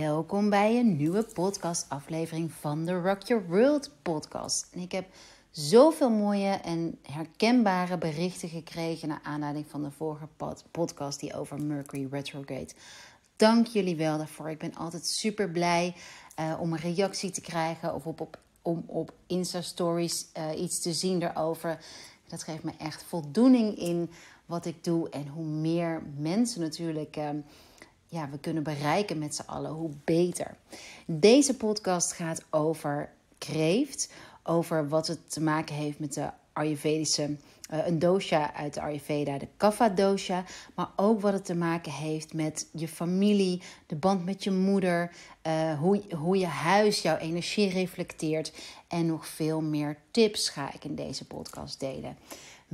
Welkom bij een nieuwe podcastaflevering van de Rock Your World podcast. En ik heb zoveel mooie en herkenbare berichten gekregen naar aanleiding van de vorige podcast die over Mercury retrograde. Dank jullie wel daarvoor. Ik ben altijd super blij eh, om een reactie te krijgen of op, op, om op Insta-stories eh, iets te zien daarover. Dat geeft me echt voldoening in wat ik doe. En hoe meer mensen natuurlijk. Ehm, ja, we kunnen bereiken met z'n allen, hoe beter. Deze podcast gaat over kreeft, over wat het te maken heeft met de Ayurvedische, eh, een dosha uit de Ayurveda, de Kapha dosha, maar ook wat het te maken heeft met je familie, de band met je moeder, eh, hoe, hoe je huis jouw energie reflecteert en nog veel meer tips ga ik in deze podcast delen.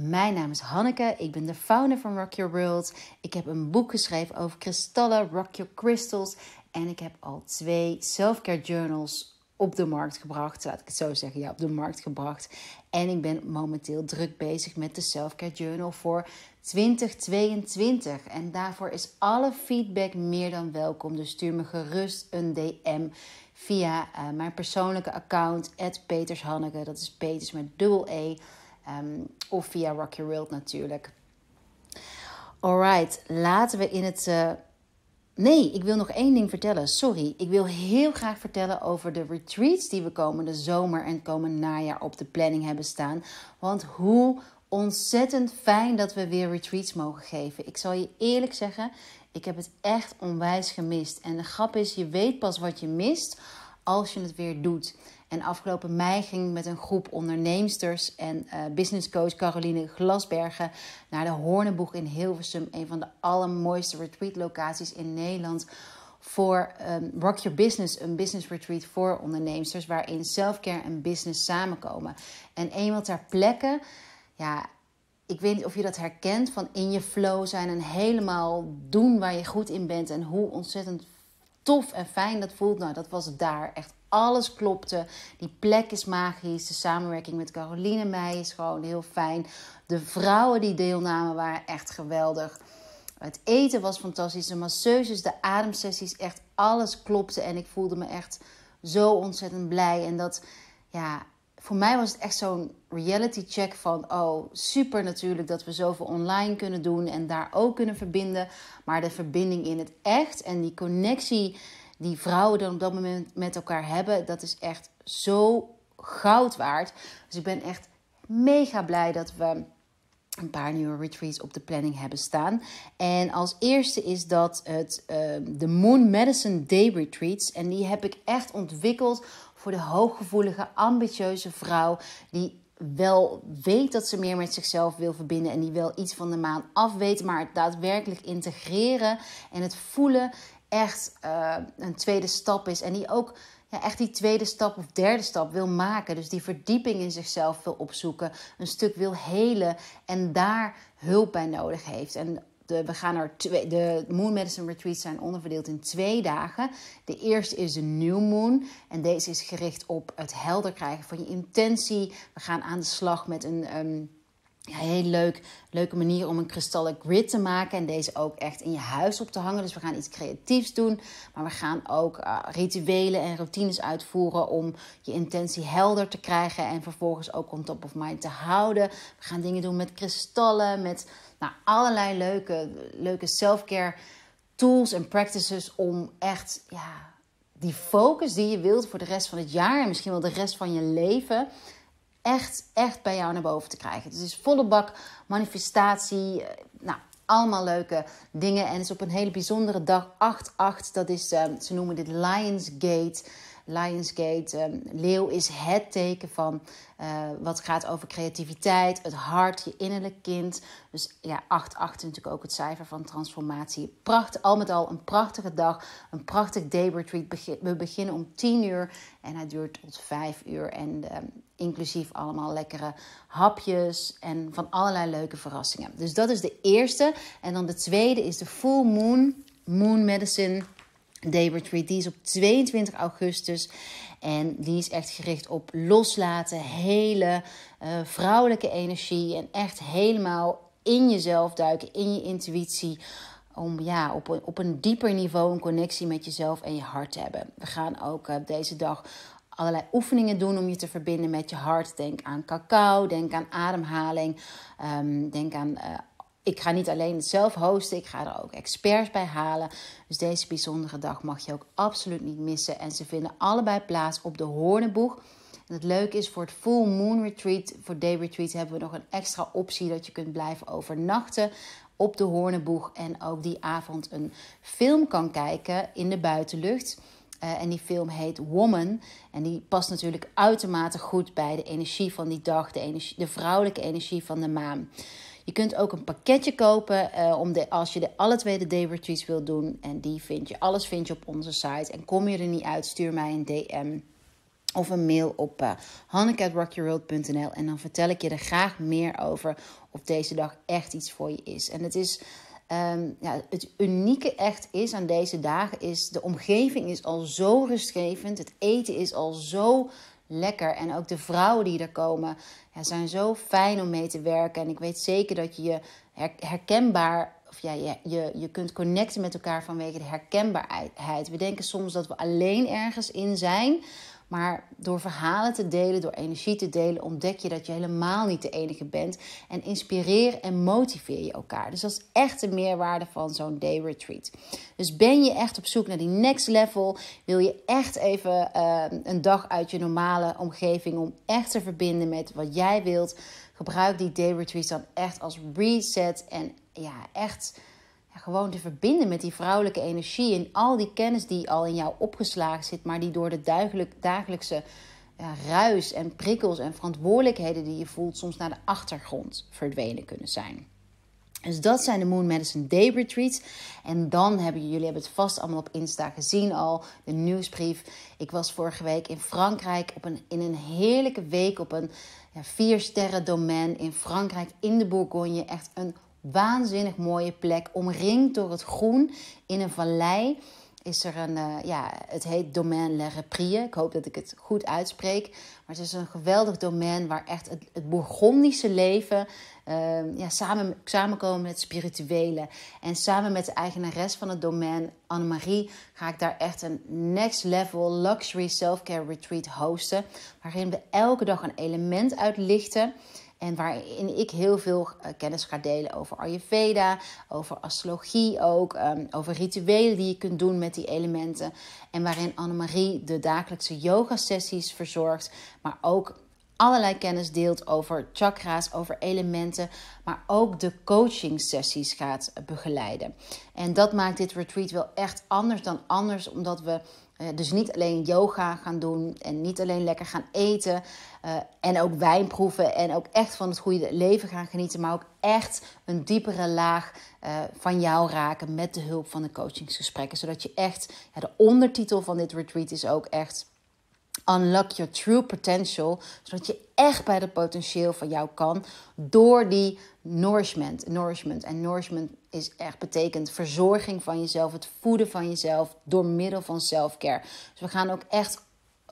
Mijn naam is Hanneke, ik ben de founder van Rock Your World. Ik heb een boek geschreven over kristallen, Rock Your Crystals. En ik heb al twee selfcare journals op de markt gebracht. Laat ik het zo zeggen, ja, op de markt gebracht. En ik ben momenteel druk bezig met de Selfcare Journal voor 2022. En daarvoor is alle feedback meer dan welkom. Dus stuur me gerust een DM via eh, mijn persoonlijke account, Peters Hanneke. Dat is Peters met dubbel E. Ehm, of via Rock Your World natuurlijk. Alright, laten we in het. Eh, nee, ik wil nog één ding vertellen. Sorry, ik wil heel graag vertellen over de retreats die we komende zomer en komend najaar op de planning hebben staan. Want hoe ontzettend fijn dat we weer retreats mogen geven. Ik zal je eerlijk zeggen, ik heb het echt onwijs gemist. En de grap is, je weet pas wat je mist als je het weer doet. En afgelopen mei ging ik met een groep onderneemsters en eh, businesscoach Caroline Glasbergen naar de Hoornenboeg in Hilversum, een van de allermooiste retreat locaties in Nederland voor ehm, Rock Your Business, een business retreat voor onderneemsters, waarin selfcare en business samenkomen. En eenmaal ter plekke, ja, ik weet niet of je dat herkent, van in je flow zijn en helemaal doen waar je goed in bent en hoe ontzettend tof en fijn dat voelt. Nou, dat was daar echt alles klopte. Die plek is magisch. De samenwerking met Caroline mij is gewoon heel fijn. De vrouwen die deelnamen waren echt geweldig. Het eten was fantastisch. De masseuses, de ademsessies, echt alles klopte. En ik voelde me echt zo ontzettend blij. En dat, ja, voor mij was het echt zo'n reality check van: oh, super natuurlijk dat we zoveel online kunnen doen en daar ook kunnen verbinden. Maar de verbinding in het echt en die connectie die vrouwen dan op dat moment met elkaar hebben, dat is echt zo goud waard. Dus ik ben echt mega blij dat we een paar nieuwe retreats op de planning hebben staan. En als eerste is dat het ehm, de Moon Medicine Day Retreats. En die heb ik echt ontwikkeld voor de hooggevoelige, ambitieuze vrouw die wel weet dat ze meer met zichzelf wil verbinden en die wel iets van de maan af weet, maar het daadwerkelijk integreren en het voelen echt eh, een tweede stap is. En die ook ja, echt die tweede stap of derde stap wil maken. Dus die verdieping in zichzelf wil opzoeken. Een stuk wil helen en daar hulp bij nodig heeft. En de, we gaan er twee, de Moon Medicine Retreats zijn onderverdeeld in twee dagen. De eerste is de New Moon. En deze is gericht op het helder krijgen van je intentie. We gaan aan de slag met een... Ehm, ja, heel leuk, leuke manier om een kristallen grid te maken. En deze ook echt in je huis op te hangen. Dus we gaan iets creatiefs doen. Maar we gaan ook eh, rituelen en routines uitvoeren om je intentie helder te krijgen. En vervolgens ook on top of mind te houden. We gaan dingen doen met kristallen, met nou, allerlei leuke, leuke self-care tools en practices om echt ja, die focus die je wilt voor de rest van het jaar en misschien wel de rest van je leven echt, echt bij jou naar boven te krijgen. Dus het is volle bak manifestatie. Eh, nou, allemaal leuke dingen. En het is op een hele bijzondere dag, 8-8. Dat is, ehm, ze noemen dit Lions Gate. Lionsgate. Ehm, leeuw is het teken van eh, wat gaat over creativiteit, het hart, je innerlijk kind. Dus ja, 8, 8 is natuurlijk ook het cijfer van transformatie. Pracht, al met al een prachtige dag, een prachtig day retreat. we beginnen om 10 uur en hij duurt tot 5 uur. En ehm, inclusief allemaal lekkere hapjes en van allerlei leuke verrassingen. Dus dat is de eerste. En dan de tweede is de full moon, moon medicine Day Retreat. Die is op 22 augustus. En die is echt gericht op loslaten, hele eh, vrouwelijke energie. En echt helemaal in jezelf duiken, in je intuïtie. Om ja, op, een, op een dieper niveau een connectie met jezelf en je hart te hebben. We gaan ook eh, deze dag allerlei oefeningen doen om je te verbinden met je hart. Denk aan cacao, denk aan ademhaling, ehm, denk aan eh, ik ga niet alleen zelf hosten, ik ga er ook experts bij halen. Dus deze bijzondere dag mag je ook absoluut niet missen. En ze vinden allebei plaats op de Hoornenboeg. En het leuke is voor het Full Moon Retreat, voor Day Retreat, hebben we nog een extra optie dat je kunt blijven overnachten op de Hoornenboeg. En ook die avond een film kan kijken in de buitenlucht. Eh, en die film heet Woman. En die past natuurlijk uitermate goed bij de energie van die dag, de vrouwelijke energie van de maan. Je kunt ook een pakketje kopen eh, om de, als je de, alle twee de day retreats wilt doen. En die vind je, alles vind je op onze site. En kom je er niet uit, stuur mij een DM of een mail op uh, En dan vertel ik je er graag meer over of deze dag echt iets voor je is. En het is... Ehm, ja, het unieke echt is aan deze dagen is de omgeving is al zo rustgevend. Het eten is al zo lekker. En ook de vrouwen die er komen ja, zijn zo fijn om mee te werken. En ik weet zeker dat je je herkenbaar of ja, je, je, je kunt connecten met elkaar vanwege de herkenbaarheid. We denken soms dat we alleen ergens in zijn. Maar door verhalen te delen, door energie te delen, ontdek je dat je helemaal niet de enige bent. En inspireer en motiveer je elkaar. Dus dat is echt de meerwaarde van zo'n day retreat. Dus ben je echt op zoek naar die next level? Wil je echt even eh, een dag uit je normale omgeving om echt te verbinden met wat jij wilt? Gebruik die day retreats dan echt als reset en ja, echt gewoon te verbinden met die vrouwelijke energie en al die kennis die al in jou opgeslagen zit, maar die door de dagelijkse ja, ruis en prikkels en verantwoordelijkheden die je voelt soms naar de achtergrond verdwenen kunnen zijn. Dus dat zijn de Moon Medicine Day Retreats. En dan hebben jullie hebben het vast allemaal op Insta gezien al, de nieuwsbrief. Ik was vorige week in Frankrijk op een, in een heerlijke week op een ja, vier sterren domein in Frankrijk in de Bourgogne. Echt een waanzinnig mooie plek, omringd door het groen in een vallei. Is er een, eh, ja, het heet Domaine La Reprie. Ik hoop dat ik het goed uitspreek. Maar het is een geweldig domein waar echt het, het Bourgondische leven eh, ja, samen, samenkomen met het spirituele. En samen met de eigenares van het domein, Annemarie, ga ik daar echt een next level luxury self-care retreat hosten. Waarin we elke dag een element uitlichten. En waarin ik heel veel eh, kennis ga delen over Ayurveda, over astrologie ook, ehm, over rituelen die je kunt doen met die elementen. En waarin Annemarie de dagelijkse yoga sessies verzorgt, maar ook allerlei kennis deelt over chakra's, over elementen, maar ook de coaching sessies gaat begeleiden. En dat maakt dit retreat wel echt anders dan anders, omdat we eh, dus niet alleen yoga gaan doen en niet alleen lekker gaan eten eh, en ook wijn proeven en ook echt van het goede leven gaan genieten, maar ook echt een diepere laag eh, van jou raken met de hulp van de coachingsgesprekken. Zodat je echt, de ondertitel van dit retreat is ook echt Unlock Your True Potential, zodat je echt bij het potentieel van jou kan door die nourishment. Nourishment en nourishment is echt betekent verzorging van jezelf, het voeden van jezelf door middel van selfcare. Dus we gaan ook echt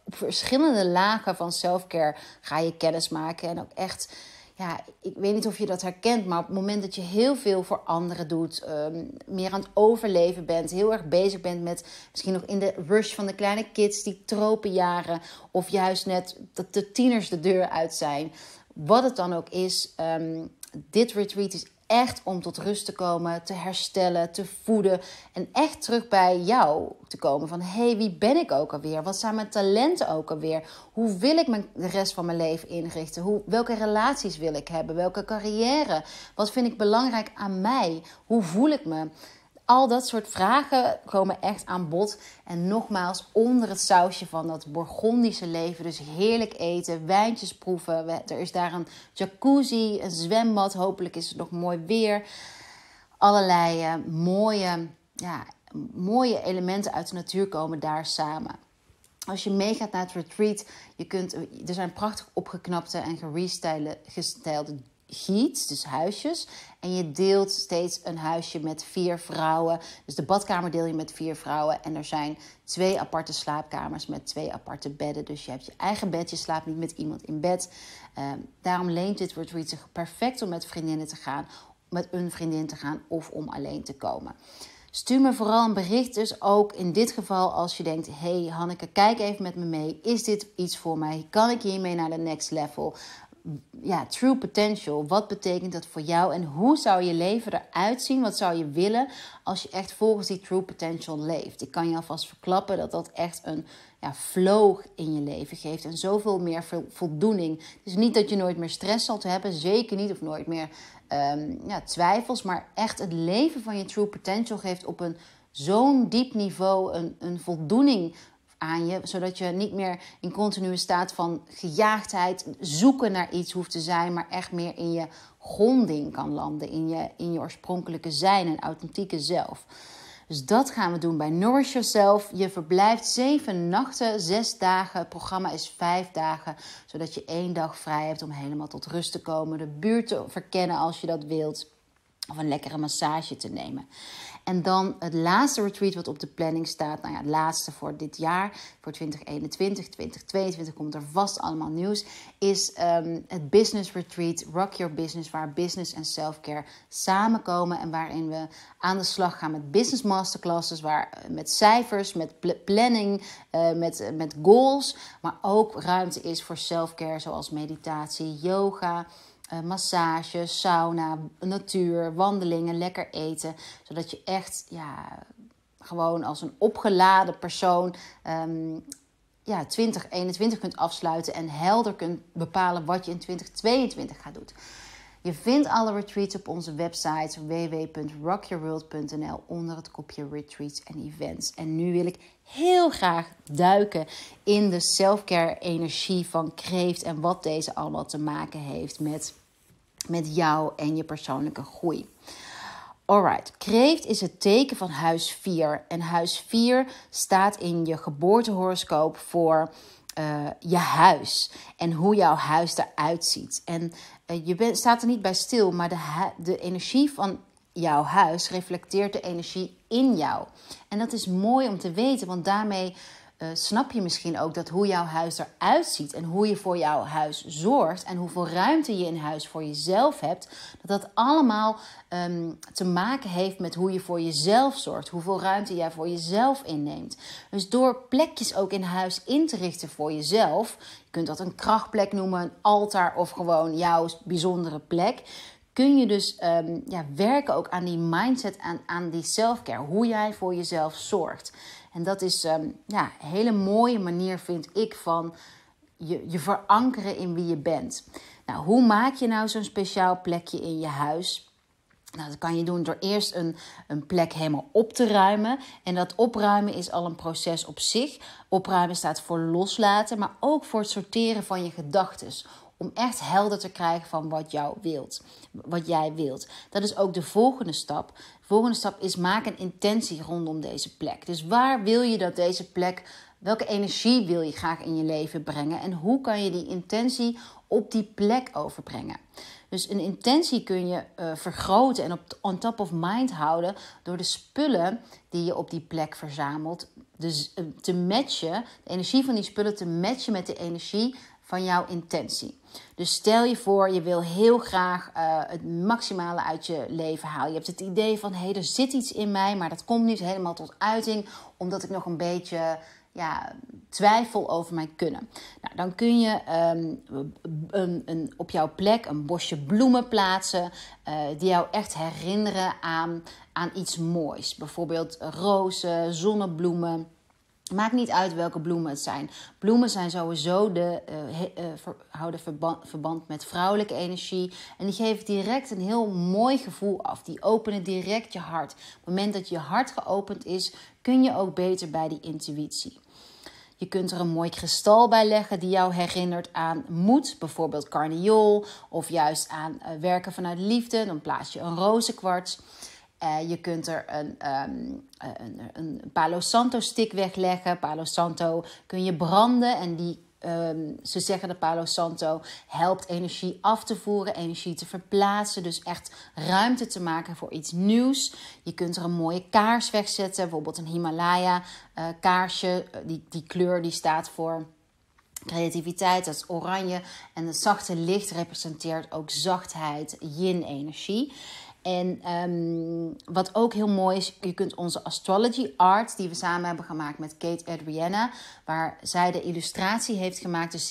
op verschillende lagen van selfcare ga je kennis maken en ook echt ja, ik weet niet of je dat herkent, maar op het moment dat je heel veel voor anderen doet, ehm, meer aan het overleven bent, heel erg bezig bent met misschien nog in de rush van de kleine kids, die tropenjaren, of juist net dat de tieners de deur uit zijn, wat het dan ook is, ehm, dit retreat is echt om tot rust te komen, te herstellen, te voeden en echt terug bij jou te komen. Van hé, hey, wie ben ik ook alweer? Wat zijn mijn talenten ook alweer? Hoe wil ik mijn, de rest van mijn leven inrichten? Hoe, welke relaties wil ik hebben? Welke carrière? Wat vind ik belangrijk aan mij? Hoe voel ik me? Al dat soort vragen komen echt aan bod. En nogmaals, onder het sausje van dat Bourgondische leven. Dus heerlijk eten, wijntjes proeven. Er is daar een jacuzzi, een zwembad. Hopelijk is het nog mooi weer. Allerlei eh, mooie, ja, mooie elementen uit de natuur komen daar samen. Als je meegaat naar het retreat, je kunt, er zijn prachtig opgeknapte en gerestylede giet, dus huisjes. En je deelt steeds een huisje met vier vrouwen. Dus de badkamer deel je met vier vrouwen. En er zijn twee aparte slaapkamers met twee aparte bedden. Dus je hebt je eigen bed, je slaapt niet met iemand in bed. Ehm, daarom leent dit retreat zich perfect om met vriendinnen te gaan, met een vriendin te gaan of om alleen te komen. Stuur me vooral een bericht, dus ook in dit geval als je denkt: hey Hanneke, kijk even met me mee. Is dit iets voor mij? Kan ik hiermee naar de next level? ja, true potential. Wat betekent dat voor jou en hoe zou je leven eruit zien? Wat zou je willen als je echt volgens die true potential leeft? Ik kan je alvast verklappen dat dat echt een ja, flow in je leven geeft en zoveel meer voldoening. Dus niet dat je nooit meer stress zal hebben, zeker niet of nooit meer ehm, ja, twijfels, maar echt het leven van je true potential geeft op een zo'n diep niveau een, een voldoening aan je, zodat je niet meer in continue staat van gejaagdheid, zoeken naar iets hoeft te zijn, maar echt meer in je gronding kan landen, in je, in je oorspronkelijke zijn en authentieke zelf. Dus dat gaan we doen bij Nourish Yourself. Je verblijft zeven nachten, zes dagen. Het programma is vijf dagen, zodat je één dag vrij hebt om helemaal tot rust te komen, de buurt te verkennen als je dat wilt, of een lekkere massage te nemen. En dan het laatste retreat wat op de planning staat. Nou ja, het laatste voor dit jaar, voor 2021, 2022 komt er vast allemaal nieuws. Is ehm, het business retreat Rock Your Business, waar business en selfcare samenkomen. En waarin we aan de slag gaan met business masterclasses, waar, eh, met cijfers, met planning, eh, met, eh, met goals. Maar ook ruimte is voor selfcare, zoals meditatie, yoga eh, massage, sauna, natuur, wandelingen, lekker eten. Zodat je echt ja, gewoon als een opgeladen persoon um, ja, 2021 kunt afsluiten en helder kunt bepalen wat je in 2022 gaat doen. Je vindt alle retreats op onze website www.rockyourworld.nl onder het kopje retreats en events. En nu wil ik heel graag duiken in de selfcare energie van kreeft en wat deze allemaal te maken heeft met, met jou en je persoonlijke groei. Alright, kreeft is het teken van huis 4. En huis 4 staat in je geboortehoroscoop voor eh, je huis. En hoe jouw huis eruit ziet. En eh, je bent staat er niet bij stil, maar de, de energie van jouw huis reflecteert de energie in jou. En dat is mooi om te weten, want daarmee eh, snap je misschien ook dat hoe jouw huis eruit ziet en hoe je voor jouw huis zorgt en hoeveel ruimte je in huis voor jezelf hebt, dat dat allemaal ehm, te maken heeft met hoe je voor jezelf zorgt, hoeveel ruimte jij voor jezelf inneemt. Dus door plekjes ook in huis in te richten voor jezelf, je kunt dat een krachtplek noemen, een altaar of gewoon jouw bijzondere plek kun je dus ehm, ja, werken ook aan die mindset, aan, aan die selfcare. Hoe jij voor jezelf zorgt. En dat is ehm, ja, een hele mooie manier, vind ik, van je, je verankeren in wie je bent. Nou, hoe maak je nou zo'n speciaal plekje in je huis? Nou, dat kan je doen door eerst een, een plek helemaal op te ruimen. En dat opruimen is al een proces op zich. Opruimen staat voor loslaten, maar ook voor het sorteren van je gedachten. Om echt helder te krijgen van wat, jou wilt, wat jij wilt. Dat is ook de volgende stap. De volgende stap is maak een intentie rondom deze plek. Dus waar wil je dat deze plek Welke energie wil je graag in je leven brengen en hoe kan je die intentie op die plek overbrengen? Dus een intentie kun je eh, vergroten en op on top of mind houden door de spullen die je op die plek verzamelt, dus eh, te matchen, de energie van die spullen te matchen met de energie van jouw intentie. Dus stel je voor, je wil heel graag eh, het maximale uit je leven halen. Je hebt het idee van, hé, hey, er zit iets in mij, maar dat komt niet helemaal tot uiting, omdat ik nog een beetje ja, twijfel over mijn kunnen. Nou, dan kun je ehm, een, een, op jouw plek een bosje bloemen plaatsen eh, die jou echt herinneren aan, aan iets moois. Bijvoorbeeld rozen, zonnebloemen. Maakt niet uit welke bloemen het zijn. Bloemen zijn sowieso de, eh, eh, houden verband, verband met vrouwelijke energie. En die geven direct een heel mooi gevoel af. Die openen direct je hart. Op het moment dat je hart geopend is, kun je ook beter bij die intuïtie. Je kunt er een mooi kristal bij leggen die jou herinnert aan moed, bijvoorbeeld carniol, of juist aan eh, werken vanuit liefde. Dan plaats je een rozenkwarts. Eh, je kunt er een, um, een, een Palo Santo stick wegleggen. Palo Santo kun je branden en die ehm, ze zeggen dat Palo Santo helpt energie af te voeren, energie te verplaatsen. Dus echt ruimte te maken voor iets nieuws. Je kunt er een mooie kaars wegzetten, bijvoorbeeld een Himalaya eh, kaarsje. Die, die kleur die staat voor creativiteit, dat is oranje. En het zachte licht representeert ook zachtheid, yin-energie. En ehm, wat ook heel mooi is, je kunt onze astrology art, die we samen hebben gemaakt met Kate Adriana, waar zij de illustratie heeft gemaakt, dus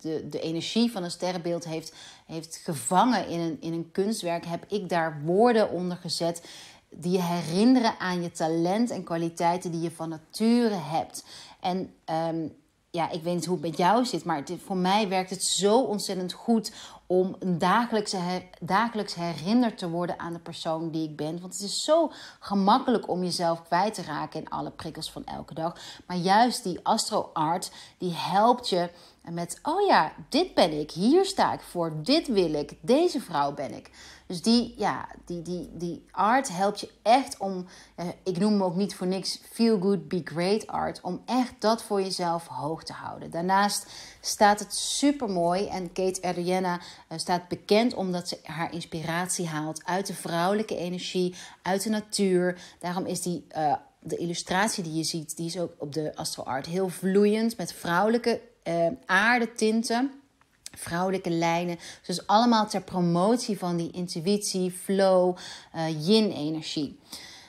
de, de energie van een sterrenbeeld heeft, heeft gevangen in een, in een kunstwerk, heb ik daar woorden onder gezet die je herinneren aan je talent en kwaliteiten die je van nature hebt. En ehm, ja, ik weet niet hoe het met jou zit, maar voor mij werkt het zo ontzettend goed om dagelijks, dagelijks herinnerd te worden aan de persoon die ik ben. Want het is zo gemakkelijk om jezelf kwijt te raken in alle prikkels van elke dag. Maar juist die astroart, die helpt je met, oh ja, dit ben ik, hier sta ik voor, dit wil ik, deze vrouw ben ik. Dus die, ja, die, die, die art helpt je echt om, eh, ik noem hem ook niet voor niks, feel good, be great art. Om echt dat voor jezelf hoog te houden. Daarnaast staat het super mooi en Kate Adriana eh, staat bekend omdat ze haar inspiratie haalt uit de vrouwelijke energie, uit de natuur. Daarom is die... Eh, de illustratie die je ziet, die is ook op de Astral Art heel vloeiend met vrouwelijke uh, aardetinten vrouwelijke lijnen. Dus allemaal ter promotie van die intuïtie, flow, uh, yin-energie.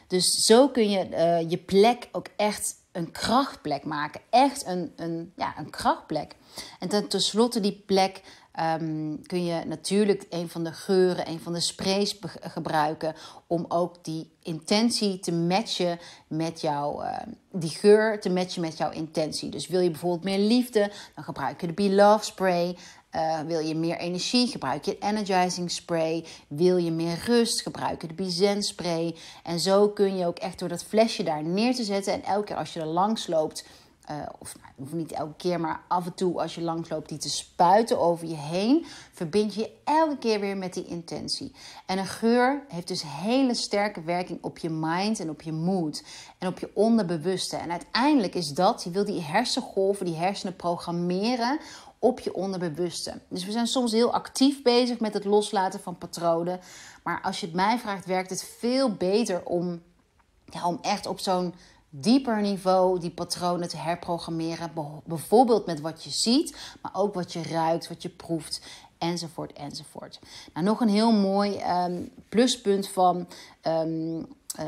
Dus zo kun je eh, je plek ook echt een krachtplek maken. Echt een, een, ja, een krachtplek. En ten, tenslotte die plek ehm, kun je natuurlijk een van de geuren, een van de sprays gebruiken. Om ook die intentie te matchen met jouw, eh, die geur te matchen met jouw intentie. Dus wil je bijvoorbeeld meer liefde, dan gebruik je de Be Love Spray. Eh, wil je meer energie? Gebruik je energizing spray. Wil je meer rust? Gebruik de bizen spray. En zo kun je ook echt door dat flesje daar neer te zetten. En elke keer als je er langs loopt, eh, of, nou, niet elke keer, maar af en toe als je langs loopt, die te spuiten over je heen, verbind je elke keer weer met die intentie. En een geur heeft dus hele sterke werking op je mind en op je mood en op je onderbewuste. En uiteindelijk is dat, je wil die hersengolven, die hersenen programmeren op je onderbewuste. Dus we zijn soms heel actief bezig met het loslaten van patronen. Maar als je het mij vraagt, werkt het veel beter om, ja, om echt op zo'n dieper niveau die patronen te herprogrammeren. Bijvoorbeeld met wat je ziet, maar ook wat je ruikt, wat je proeft. Enzovoort, enzovoort. Nou, nog een heel mooi ehm, pluspunt van ehm, eh,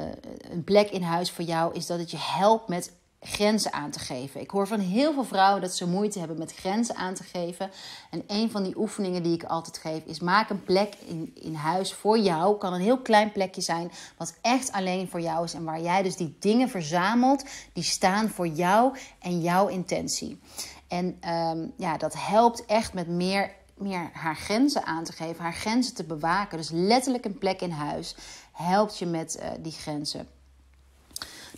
een plek in huis voor jou is dat het je helpt met grenzen aan te geven. Ik hoor van heel veel vrouwen dat ze moeite hebben met grenzen aan te geven. En een van die oefeningen die ik altijd geef is: maak een plek in, in huis voor jou. Kan een heel klein plekje zijn, wat echt alleen voor jou is. En waar jij dus die dingen verzamelt die staan voor jou en jouw intentie. En ehm, ja, dat helpt echt met meer, meer haar grenzen aan te geven, haar grenzen te bewaken. Dus letterlijk een plek in huis helpt je met eh, die grenzen.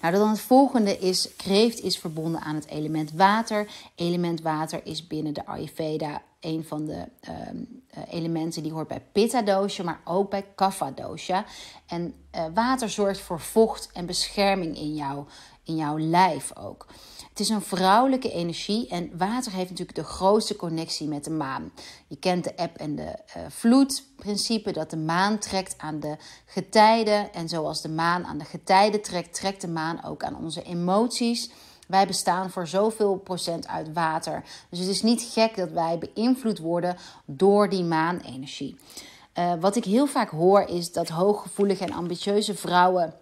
Nou, dan het volgende is, kreeft is verbonden aan het element water. Element water is binnen de Ayurveda een van de ehm, eh, elementen die hoort bij Pitta dosha, maar ook bij Kapha dosha. En eh, water zorgt voor vocht en bescherming in jouw in jouw lijf ook. Het is een vrouwelijke energie en water heeft natuurlijk de grootste connectie met de maan. Je kent de app en de eh, Vloed: principe dat de maan trekt aan de getijden. En zoals de maan aan de getijden trekt, trekt de maan ook aan onze emoties. Wij bestaan voor zoveel procent uit water. Dus het is niet gek dat wij beïnvloed worden door die maanenergie. Eh, wat ik heel vaak hoor is dat hooggevoelige en ambitieuze vrouwen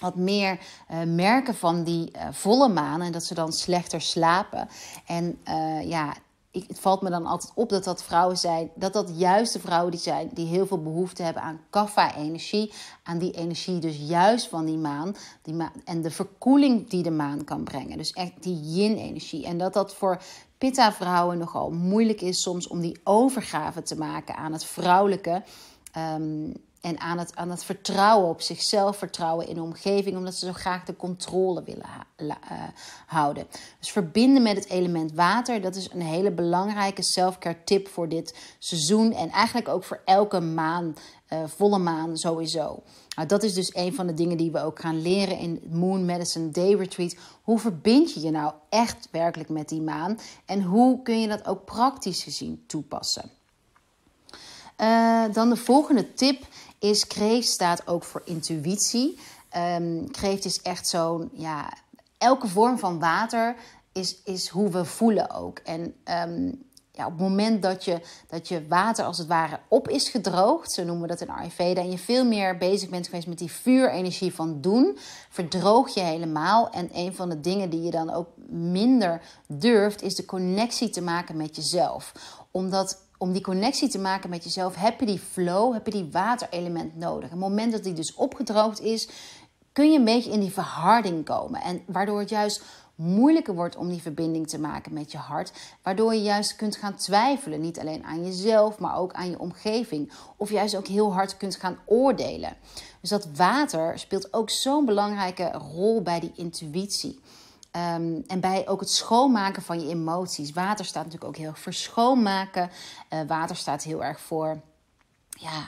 wat meer eh, merken van die eh, volle maan en dat ze dan slechter slapen. En eh, ja, ik, het valt me dan altijd op dat dat vrouwen zijn, dat dat juist de vrouwen die zijn die heel veel behoefte hebben aan kaffa-energie, aan die energie dus juist van die maan, die maan en de verkoeling die de maan kan brengen. Dus echt die yin-energie. En dat dat voor pitta-vrouwen nogal moeilijk is soms om die overgave te maken aan het vrouwelijke. Ehm, en aan het, aan het vertrouwen op zichzelf, vertrouwen in de omgeving, omdat ze zo graag de controle willen eh, houden. Dus verbinden met het element water, dat is een hele belangrijke selfcare tip voor dit seizoen. En eigenlijk ook voor elke maan, eh, volle maan sowieso. Nou, dat is dus een van de dingen die we ook gaan leren in Moon Medicine Day Retreat. Hoe verbind je je nou echt werkelijk met die maan? En hoe kun je dat ook praktisch gezien toepassen? Eh, dan de volgende tip is kreeft staat ook voor intuïtie. Um, kreeft is echt zo'n, ja, elke vorm van water is, is hoe we voelen ook. En ehm, ja, op het moment dat je, dat je water als het ware op is gedroogd, zo noemen we dat in Ayurveda, en je veel meer bezig bent geweest met die vuurenergie van doen, verdroog je helemaal. En een van de dingen die je dan ook minder durft, is de connectie te maken met jezelf. Omdat om die connectie te maken met jezelf, heb je die flow, heb je die waterelement nodig. Op het moment dat die dus opgedroogd is, kun je een beetje in die verharding komen. En waardoor het juist moeilijker wordt om die verbinding te maken met je hart. Waardoor je juist kunt gaan twijfelen, niet alleen aan jezelf, maar ook aan je omgeving. Of juist ook heel hard kunt gaan oordelen. Dus dat water speelt ook zo'n belangrijke rol bij die intuïtie. Ehm, en bij ook het schoonmaken van je emoties. Water staat natuurlijk ook heel erg voor schoonmaken. Eh, water staat heel erg voor ja,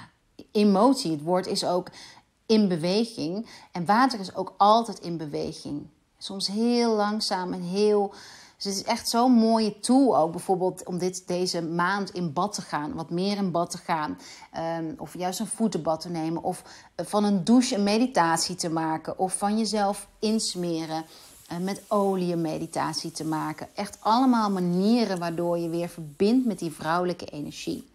emotie. Het woord is ook in beweging. En water is ook altijd in beweging. Soms heel langzaam en heel. Dus het is echt zo'n mooie tool ook. Bijvoorbeeld om dit, deze maand in bad te gaan. Wat meer in bad te gaan. Ehm, of juist een voetenbad te nemen. Of eh, van een douche een meditatie te maken. Of van jezelf insmeren. Eh, met olie meditatie te maken. Echt allemaal manieren waardoor je weer verbindt met die vrouwelijke energie.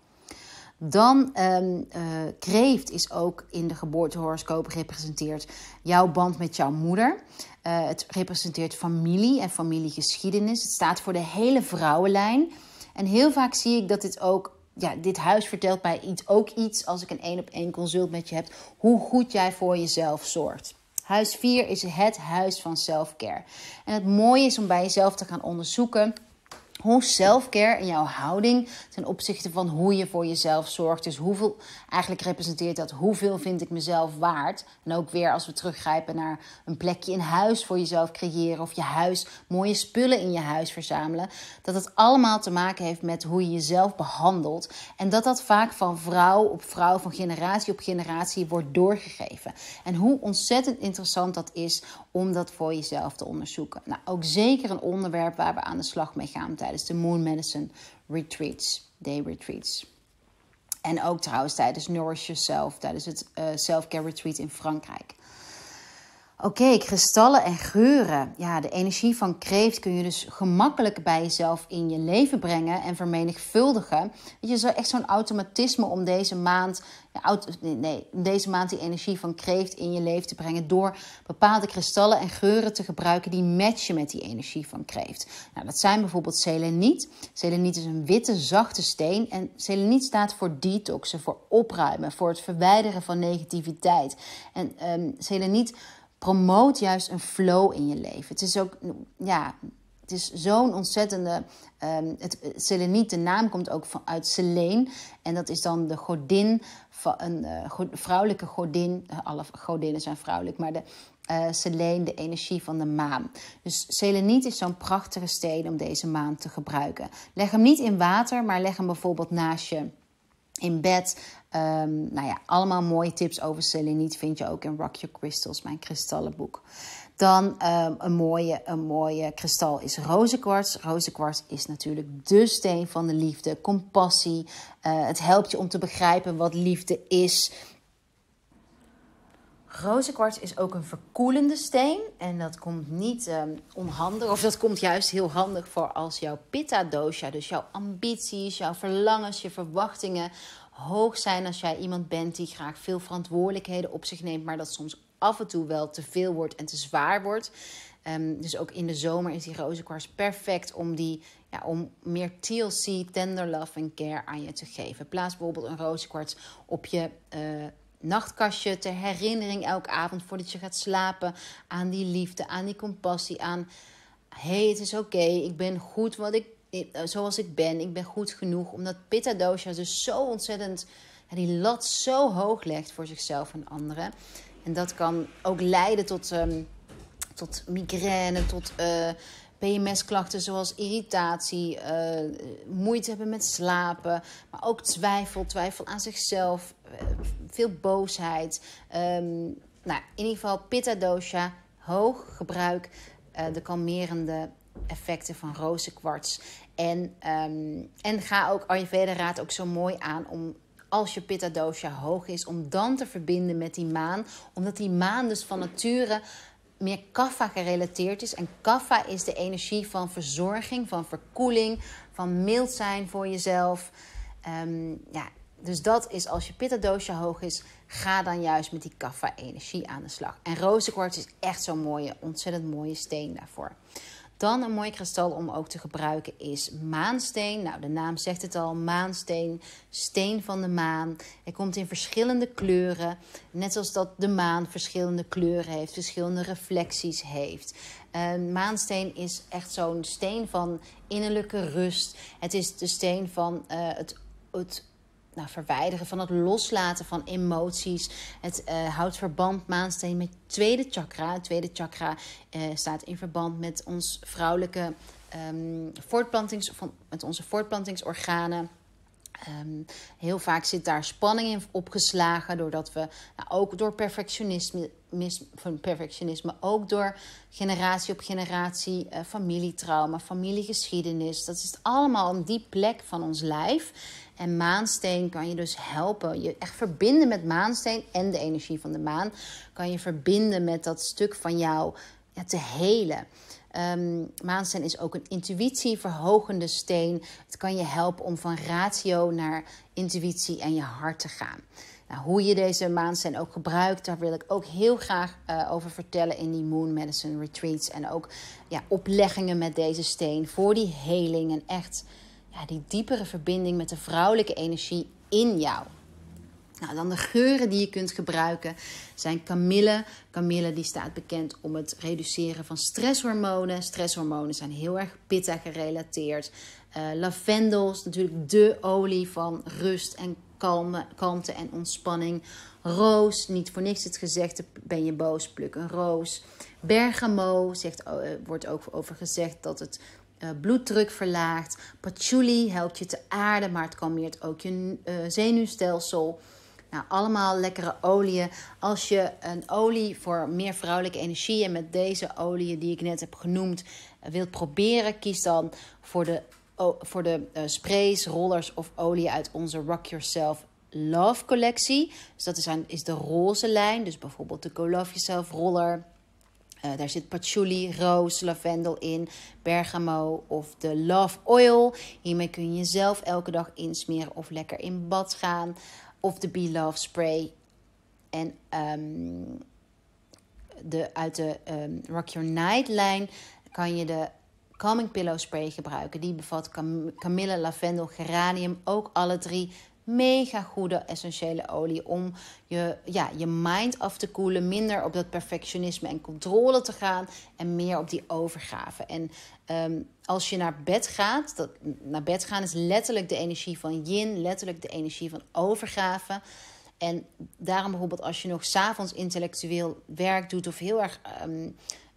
Dan um, uh, kreeft is ook in de geboortehoroscoop gerepresenteerd jouw band met jouw moeder. Eh, het representeert familie en familiegeschiedenis. Het staat voor de hele vrouwenlijn. En heel vaak zie ik dat dit ook. Ja, dit huis vertelt mij iets, ook iets als ik een één op één consult met je heb. Hoe goed jij voor jezelf zorgt. Huis 4 is het huis van selfcare. En het mooie is om bij jezelf te gaan onderzoeken hoe selfcare en jouw houding ten opzichte van hoe je voor jezelf zorgt. Dus hoeveel eigenlijk representeert dat hoeveel vind ik mezelf waard. En ook weer als we teruggrijpen naar een plekje in huis voor jezelf creëren of je huis, mooie spullen in je huis verzamelen. Dat het allemaal te maken heeft met hoe je jezelf behandelt. En dat dat vaak van vrouw op vrouw, van generatie op generatie wordt doorgegeven. En hoe ontzettend interessant dat is om dat voor jezelf te onderzoeken. Nou, ook zeker een onderwerp waar we aan de slag mee gaan tijdens tijdens de Moon Medicine Retreats, Day Retreats. En ook trouwens tijdens Nourish Yourself, tijdens het eh, Self Care Retreat in Frankrijk. Oké, kristallen en geuren. Ja, de energie van kreeft kun je dus gemakkelijk bij jezelf in je leven brengen en vermenigvuldigen. Weet je, zo echt zo'n automatisme om deze maand, nee, deze maand die energie van kreeft in je leven te brengen door bepaalde kristallen en geuren te gebruiken die matchen met die energie van kreeft. Nou, dat zijn bijvoorbeeld seleniet. Seleniet is een witte, zachte steen en seleniet staat voor detoxen, voor opruimen, voor het verwijderen van negativiteit. En um, seleniet promoot juist een flow in je leven. Het is ook, ja, het is zo'n ontzettende. Ehm, het, seleniet, de naam komt ook van, uit Selene. En dat is dan de godin, van een eh, vrouwelijke godin. Alle godinnen zijn vrouwelijk, maar de uh, Selene, de energie van de maan. Dus seleniet is zo'n prachtige steen om deze maan te gebruiken. Leg hem niet in water, maar leg hem bijvoorbeeld naast je in bed. Ehm, nou ja, allemaal mooie tips over Niet vind je ook in Rock Your Crystals, mijn kristallenboek. Dan ehm, een, mooie, een mooie kristal is rozenkwarts. Rozenkwarts is natuurlijk de steen van de liefde, compassie. Eh, het helpt je om te begrijpen wat liefde is. Rozenkwarts is ook een verkoelende steen. En dat komt niet ehm, onhandig, of dat komt juist heel handig voor als jouw pitta dosha, dus jouw ambities, jouw verlangens, je verwachtingen hoog zijn als jij iemand bent die graag veel verantwoordelijkheden op zich neemt, maar dat soms af en toe wel te veel wordt en te zwaar wordt. Ehm, dus ook in de zomer is die rozenkwarts perfect om, die, ja, om meer TLC, tender love en care aan je te geven. Plaats bijvoorbeeld een rozenkwarts op je eh, nachtkastje ter herinnering elke avond voordat je gaat slapen aan die liefde, aan die compassie, aan hey, het is oké, ik ben goed wat ik, eh, zoals ik ben, ik ben goed genoeg. Omdat Pitta Dosha dus zo ontzettend die lat zo hoog legt voor zichzelf en anderen. En dat kan ook leiden tot, ehm, tot migraine, tot eh, PMS-klachten zoals irritatie, eh, moeite hebben met slapen, maar ook twijfel, twijfel aan zichzelf, eh, veel boosheid. Ehm, nou, in ieder geval pitta dosha, hoog gebruik, eh, de kalmerende effecten van rozenkwarts. En, ehm, en ga ook, Ayurveda raad ook zo mooi aan om als je pitta dosha hoog is, om dan te verbinden met die maan. Omdat die maan dus van nature meer kaffa gerelateerd is. En kaffa is de energie van verzorging, van verkoeling, van mild zijn voor jezelf. Ehm, ja, dus dat is als je pitta hoog is, ga dan juist met die kaffa energie aan de slag. En rozenkwarts is echt zo'n mooie, ontzettend mooie steen daarvoor. Dan een mooi kristal om ook te gebruiken is maansteen. Nou, de naam zegt het al, maansteen, steen van de maan. Hij komt in verschillende kleuren, net zoals dat de maan verschillende kleuren heeft, verschillende reflecties heeft. Ehm, maansteen is echt zo'n steen van innerlijke rust. Het is de steen van eh, het, het nou, verwijderen, van het loslaten van emoties. Het eh, houdt verband maansteen met tweede chakra. Het tweede chakra eh, staat in verband met ons vrouwelijke ehm, voortplantings, van, met onze voortplantingsorganen. Ehm, heel vaak zit daar spanning in opgeslagen, doordat we nou, ook door perfectionisme, van perfectionisme, ook door generatie op generatie eh, familietrauma, familiegeschiedenis. Dat is allemaal een die plek van ons lijf. En maansteen kan je dus helpen. Je echt verbinden met maansteen en de energie van de maan. Kan je verbinden met dat stuk van jou ja, te helen. Um, maansteen is ook een intuïtieverhogende steen. Het kan je helpen om van ratio naar intuïtie en je hart te gaan. Nou, hoe je deze maansteen ook gebruikt, daar wil ik ook heel graag eh, over vertellen in die Moon Medicine Retreats. En ook ja, opleggingen met deze steen voor die heling en echt die diepere verbinding met de vrouwelijke energie in jou. Nou, dan de geuren die je kunt gebruiken zijn kamille. Kamille die staat bekend om het reduceren van stresshormonen. Stresshormonen zijn heel erg pitta gerelateerd. Uh, eh, lavendel natuurlijk de olie van rust en kalme, kalmte en ontspanning. Roos, niet voor niks het gezegde, ben je boos, pluk een roos. Bergamo zegt, eh, wordt ook over gezegd dat het eh, bloeddruk verlaagt. Patchouli helpt je te aarden, maar het kalmeert ook je eh, zenuwstelsel. Nou, allemaal lekkere oliën. Als je een olie voor meer vrouwelijke energie en met deze oliën die ik net heb genoemd eh, wilt proberen, kies dan voor de, voor de sprays, rollers of olie uit onze Rock Yourself Love collectie. Dus dat is, aan, is de roze lijn. Dus bijvoorbeeld de Go Love Yourself roller eh, daar zit patchouli, roos, lavendel in, bergamo of de love oil. Hiermee kun je zelf elke dag insmeren of lekker in bad gaan. Of de Be Love spray. En ehm, de, uit de ehm, Rock Your Night lijn kan je de Calming Pillow Spray gebruiken. Die bevat cam camille, lavendel, geranium. Ook alle drie mega goede essentiële olie om je, ja, je mind af te koelen, minder op dat perfectionisme en controle te gaan en meer op die overgave. En ehm, als je naar bed gaat, dat, naar bed gaan is letterlijk de energie van yin, letterlijk de energie van overgave. En daarom bijvoorbeeld als je nog s'avonds intellectueel werk doet of heel erg ehm,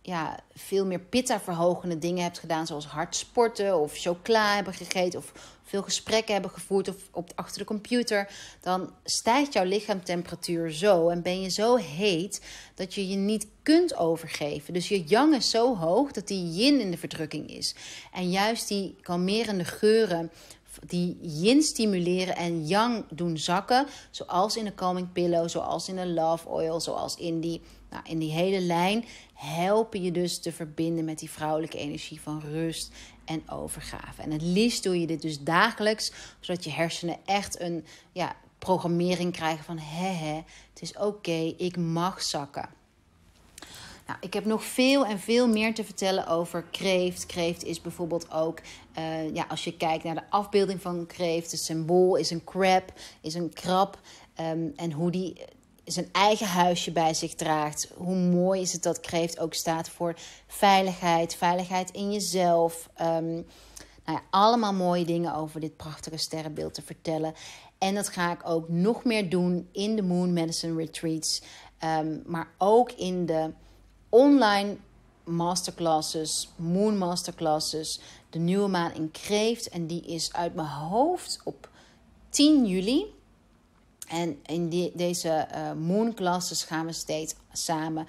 ja, veel meer pitta verhogende dingen hebt gedaan, zoals hard sporten of chocola hebben gegeten of veel gesprekken hebben gevoerd of op, achter de computer, dan stijgt jouw lichaamtemperatuur zo en ben je zo heet dat je je niet kunt overgeven. Dus je yang is zo hoog dat die yin in de verdrukking is. En juist die kalmerende geuren die yin stimuleren en yang doen zakken, zoals in de calming pillow, zoals in de love oil, zoals in die nou, in die hele lijn helpen je dus te verbinden met die vrouwelijke energie van rust en overgave. En het liefst doe je dit dus dagelijks, zodat je hersenen echt een ja, programmering krijgen van hè het is oké, ik mag zakken. Nou, ik heb nog veel en veel meer te vertellen over kreeft. Kreeft is bijvoorbeeld ook, eh, ja, als je kijkt naar de afbeelding van kreeft, het symbool is een crab, is een krab. Ehm, en hoe die zijn eigen huisje bij zich draagt. Hoe mooi is het dat kreeft ook staat voor veiligheid, veiligheid in jezelf. Ehm, nou ja, allemaal mooie dingen over dit prachtige sterrenbeeld te vertellen. En dat ga ik ook nog meer doen in de Moon Medicine Retreats. Ehm, maar ook in de online masterclasses, Moon Masterclasses. De nieuwe maan in Kreeft. En die is uit mijn hoofd op 10 juli. En in deze uh, moon classes gaan we steeds samen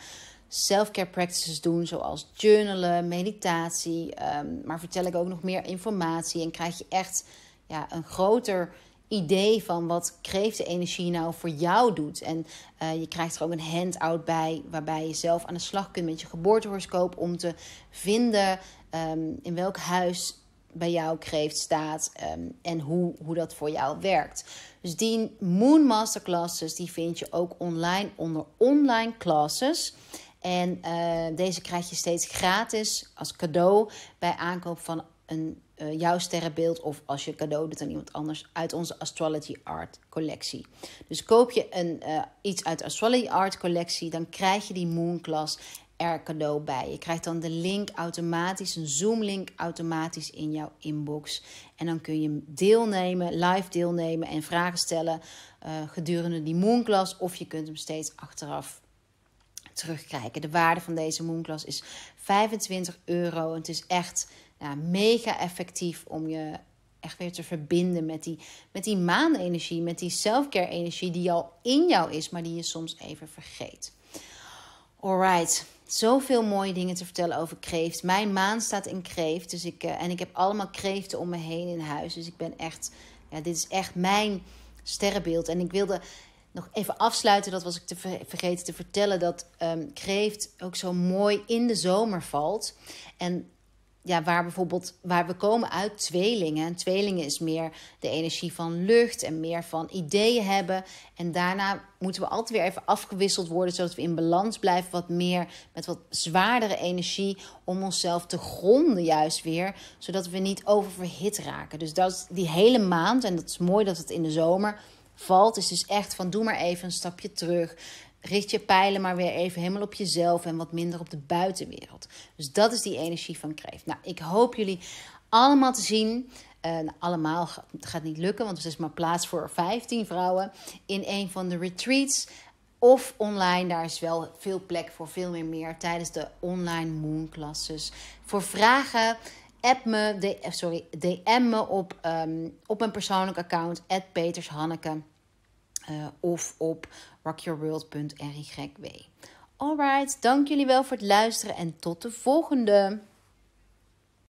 self-care practices doen, zoals journalen, meditatie. Ehm, maar vertel ik ook nog meer informatie en krijg je echt ja, een groter idee van wat energie nou voor jou doet. En eh, je krijgt er ook een handout bij, waarbij je zelf aan de slag kunt met je geboortehoroscoop om te vinden ehm, in welk huis bij jou kreeft staat ehm, en hoe, hoe dat voor jou werkt. Dus die Moon Masterclasses die vind je ook online onder online classes. En eh, deze krijg je steeds gratis als cadeau bij aankoop van een, eh, jouw sterrenbeeld. Of als je cadeau doet aan iemand anders uit onze Astrology Art collectie. Dus koop je een, eh, iets uit de Astrology Art collectie, dan krijg je die Moon Class er cadeau bij. Je krijgt dan de link automatisch, een Zoom-link automatisch in jouw inbox. En dan kun je deelnemen, live deelnemen en vragen stellen eh, gedurende die Moonclass. Of je kunt hem steeds achteraf terugkijken. De waarde van deze Moonclass is 25 euro. Het is echt mega effectief om je echt weer te verbinden met die, met die maanenergie, met die selfcare energie die al in jou is, maar die je soms even vergeet. Alright zoveel mooie dingen te vertellen over kreeft. Mijn maan staat in kreeft. Dus ik, eh, en ik heb allemaal kreeften om me heen in huis. Dus ik ben echt. Ja, dit is echt mijn sterrenbeeld. En ik wilde nog even afsluiten. Dat was ik te vergeten te vertellen. Dat um, kreeft ook zo mooi in de zomer valt. En ja, waar bijvoorbeeld waar we komen uit tweelingen. En tweelingen is meer de energie van lucht en meer van ideeën hebben. En daarna moeten we altijd weer even afgewisseld worden, zodat we in balans blijven, wat meer met wat zwaardere energie om onszelf te gronden juist weer, zodat we niet oververhit raken. Dus dat is die hele maand en dat is mooi dat het in de zomer valt, is dus echt van doe maar even een stapje terug. Richt je pijlen maar weer even helemaal op jezelf en wat minder op de buitenwereld. Dus dat is die energie van kreeft. Nou, ik hoop jullie allemaal te zien. Eh, nou, allemaal gaat, gaat, niet lukken, want er is maar plaats voor 15 vrouwen in een van de retreats. Of online, daar is wel veel plek voor veel meer meer tijdens de online moon classes. Voor vragen, app me, de, eh, sorry, DM me op, ehm, op mijn persoonlijk account, Peters Hanneke. Eh, of op rockyourworld.rigw. Alright, dank jullie wel voor het luisteren en tot de volgende!